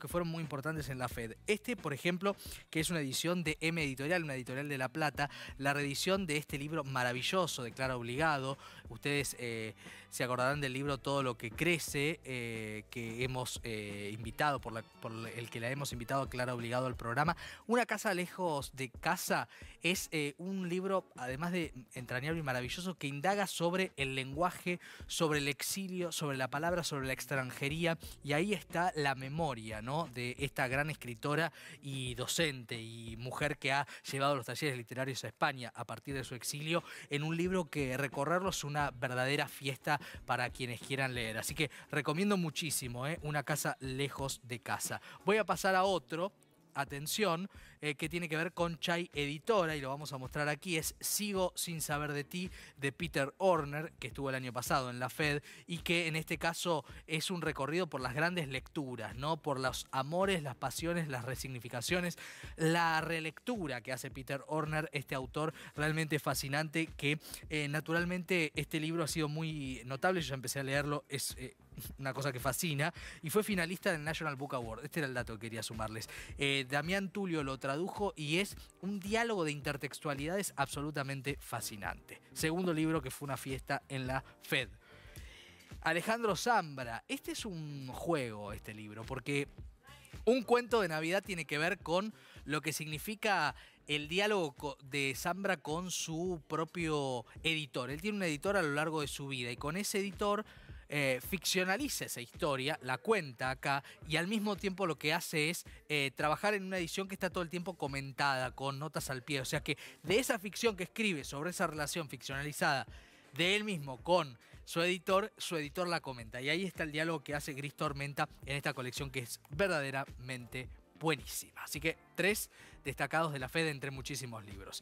que fueron muy importantes en la Fed. Este, por ejemplo, que es una edición de M Editorial, una editorial de La Plata, la reedición de este libro maravilloso de Clara Obligado. Ustedes eh, se acordarán del libro Todo lo que crece, eh, que hemos eh, invitado, por, el que la hemos invitado a Clara Obligado al programa. Una casa lejos de casa es eh, un libro, además de entrañable y maravilloso, que indaga sobre el lenguaje, sobre el exilio, sobre la palabra, sobre la extranjería, y ahí está la memoria ¿no? de esta gran escritora y docente y mujer que ha llevado los talleres literarios a España a partir de su exilio, en un libro que recorrerlo es una verdadera fiesta para quienes quieran leer. Así que recomiendo muchísimo, ¿eh? Una casa lejos de casa. Voy a pasar a otro, atención, eh, que tiene que ver con Chai Editora y lo vamos a mostrar aquí. Es Sigo sin saber de ti de Peter Horner, que estuvo el año pasado en la Fed y que en este caso es un recorrido por las grandes lecturas, ¿no? Por los amores, las pasiones, las resignificaciones, la relectura que hace Peter Horner, este autor realmente fascinante que eh, naturalmente este libro ha sido muy notable, yo ya empecé a leerlo, es eh, una cosa que fascina y fue finalista del National Book Award. Este era el dato que quería sumarles. Damián Tulio lo tradujo y es un diálogo de intertextualidades absolutamente fascinante. Segundo libro que fue una fiesta en la Fed. Alejandro Zambra, este es un juego, este libro, porque un cuento de Navidad tiene que ver con lo que significa el diálogo de Zambra con su propio editor. Él tiene un editor a lo largo de su vida y con ese editor eh, ficcionaliza esa historia, la cuenta acá y al mismo tiempo lo que hace es eh, trabajar en una edición que está todo el tiempo comentada, con notas al pie. O sea que de esa ficción que escribe sobre esa relación ficcionalizada de él mismo con su editor, su editor la comenta. Y ahí está el diálogo que hace Gris Tormenta en esta colección que es verdaderamente buenísima. Así que tres destacados de la fe entre muchísimos libros.